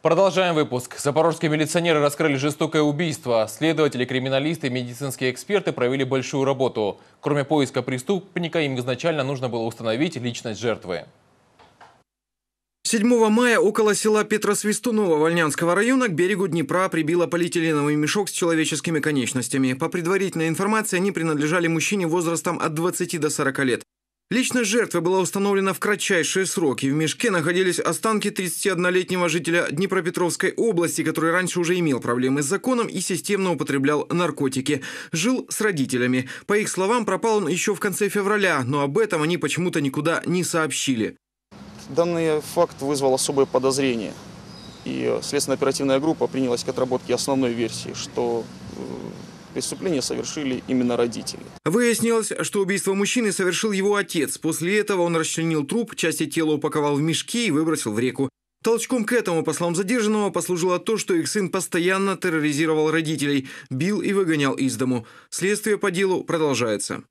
Продолжаем выпуск. Запорожские милиционеры раскрыли жестокое убийство. Следователи, криминалисты и медицинские эксперты провели большую работу. Кроме поиска преступника, им изначально нужно было установить личность жертвы. 7 мая около села Петросвистунова Вольнянского района к берегу Днепра прибило полиэтиленовый мешок с человеческими конечностями. По предварительной информации, они принадлежали мужчине возрастом от 20 до 40 лет. Личность жертва была установлена в кратчайшие сроки. В мешке находились останки 31-летнего жителя Днепропетровской области, который раньше уже имел проблемы с законом и системно употреблял наркотики. Жил с родителями. По их словам, пропал он еще в конце февраля, но об этом они почему-то никуда не сообщили. Данный факт вызвал особое подозрение. И следственно-оперативная группа принялась к отработке основной версии, что э, Преступление совершили именно родители. Выяснилось, что убийство мужчины совершил его отец. После этого он расчленил труп, части тела упаковал в мешки и выбросил в реку. Толчком к этому, по словам задержанного, послужило то, что их сын постоянно терроризировал родителей, бил и выгонял из дому. Следствие по делу продолжается.